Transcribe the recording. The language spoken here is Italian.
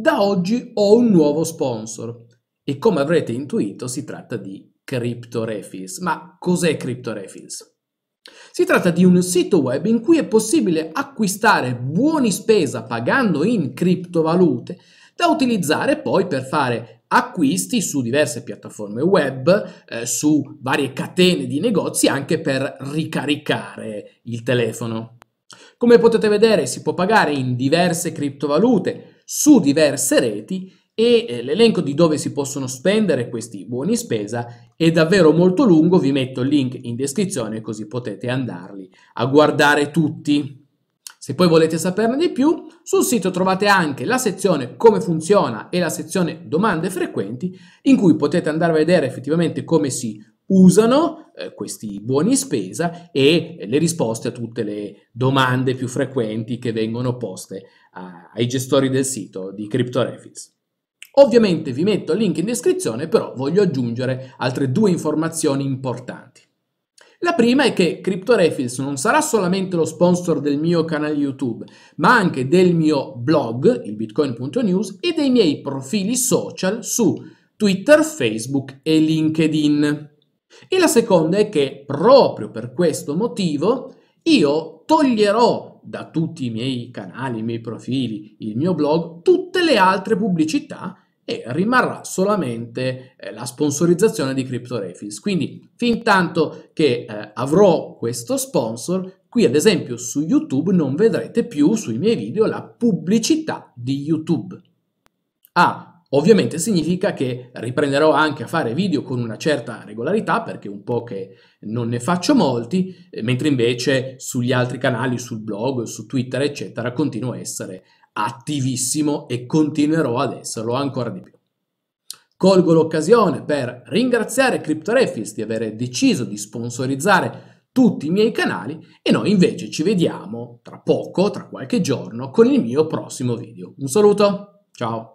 Da oggi ho un nuovo sponsor e come avrete intuito si tratta di CryptoRefills. Ma cos'è CryptoRefills? Si tratta di un sito web in cui è possibile acquistare buoni spesa pagando in criptovalute da utilizzare poi per fare acquisti su diverse piattaforme web, eh, su varie catene di negozi anche per ricaricare il telefono. Come potete vedere si può pagare in diverse criptovalute, su diverse reti e eh, l'elenco di dove si possono spendere questi buoni spesa è davvero molto lungo, vi metto il link in descrizione così potete andarli a guardare tutti. Se poi volete saperne di più, sul sito trovate anche la sezione come funziona e la sezione domande frequenti in cui potete andare a vedere effettivamente come si usano, eh, questi buoni spesa e le risposte a tutte le domande più frequenti che vengono poste a, ai gestori del sito di CryptoRefis. Ovviamente vi metto il link in descrizione, però voglio aggiungere altre due informazioni importanti. La prima è che CryptoRefis non sarà solamente lo sponsor del mio canale YouTube, ma anche del mio blog, il bitcoin.news, e dei miei profili social su Twitter, Facebook e LinkedIn. E la seconda è che proprio per questo motivo io toglierò da tutti i miei canali, i miei profili, il mio blog, tutte le altre pubblicità e rimarrà solamente eh, la sponsorizzazione di CryptoRefis. Quindi fin tanto che eh, avrò questo sponsor, qui ad esempio su YouTube non vedrete più sui miei video la pubblicità di YouTube. Ah, Ovviamente significa che riprenderò anche a fare video con una certa regolarità, perché un po' che non ne faccio molti, eh, mentre invece sugli altri canali, sul blog, su Twitter, eccetera, continuo a essere attivissimo e continuerò ad esserlo ancora di più. Colgo l'occasione per ringraziare CryptoRefis di aver deciso di sponsorizzare tutti i miei canali e noi invece ci vediamo tra poco, tra qualche giorno, con il mio prossimo video. Un saluto, ciao!